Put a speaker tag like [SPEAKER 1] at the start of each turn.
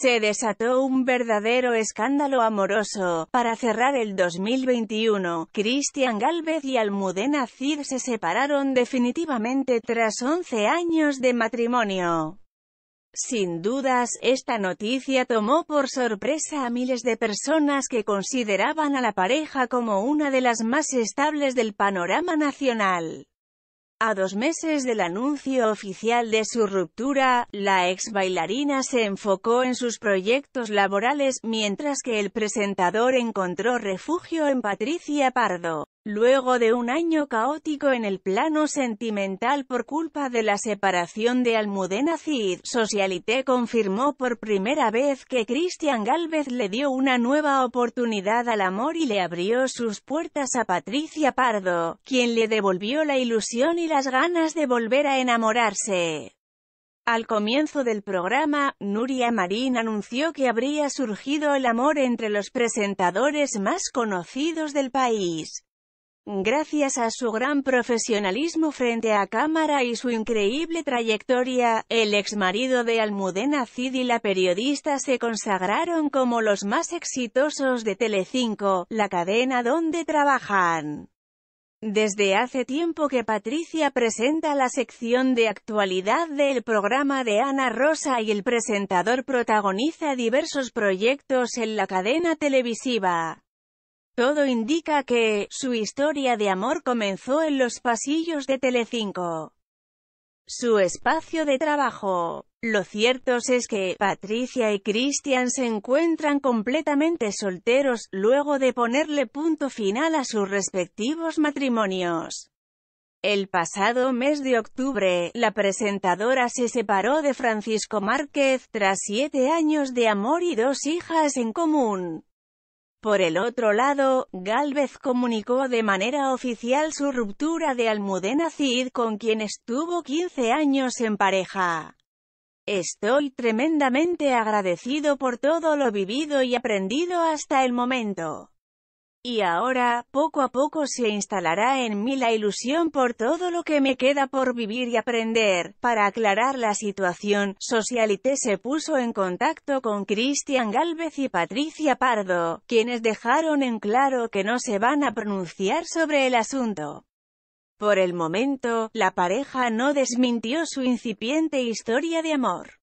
[SPEAKER 1] se desató un verdadero escándalo amoroso. Para cerrar el 2021, Cristian Galvez y Almudena Cid se separaron definitivamente tras 11 años de matrimonio. Sin dudas, esta noticia tomó por sorpresa a miles de personas que consideraban a la pareja como una de las más estables del panorama nacional. A dos meses del anuncio oficial de su ruptura, la ex bailarina se enfocó en sus proyectos laborales, mientras que el presentador encontró refugio en Patricia Pardo. Luego de un año caótico en el plano sentimental por culpa de la separación de Almudena Cid, Socialité confirmó por primera vez que Cristian Galvez le dio una nueva oportunidad al amor y le abrió sus puertas a Patricia Pardo, quien le devolvió la ilusión y las ganas de volver a enamorarse. Al comienzo del programa, Nuria Marín anunció que habría surgido el amor entre los presentadores más conocidos del país. Gracias a su gran profesionalismo frente a cámara y su increíble trayectoria, el ex marido de Almudena Cid y la periodista se consagraron como los más exitosos de Telecinco, la cadena donde trabajan. Desde hace tiempo que Patricia presenta la sección de actualidad del programa de Ana Rosa y el presentador protagoniza diversos proyectos en la cadena televisiva. Todo indica que, su historia de amor comenzó en los pasillos de Telecinco, su espacio de trabajo. Lo cierto es que, Patricia y Christian se encuentran completamente solteros, luego de ponerle punto final a sus respectivos matrimonios. El pasado mes de octubre, la presentadora se separó de Francisco Márquez, tras siete años de amor y dos hijas en común. Por el otro lado, Gálvez comunicó de manera oficial su ruptura de Almudena Cid con quien estuvo 15 años en pareja. Estoy tremendamente agradecido por todo lo vivido y aprendido hasta el momento. Y ahora, poco a poco se instalará en mí la ilusión por todo lo que me queda por vivir y aprender. Para aclarar la situación, Socialite se puso en contacto con Cristian Galvez y Patricia Pardo, quienes dejaron en claro que no se van a pronunciar sobre el asunto. Por el momento, la pareja no desmintió su incipiente historia de amor.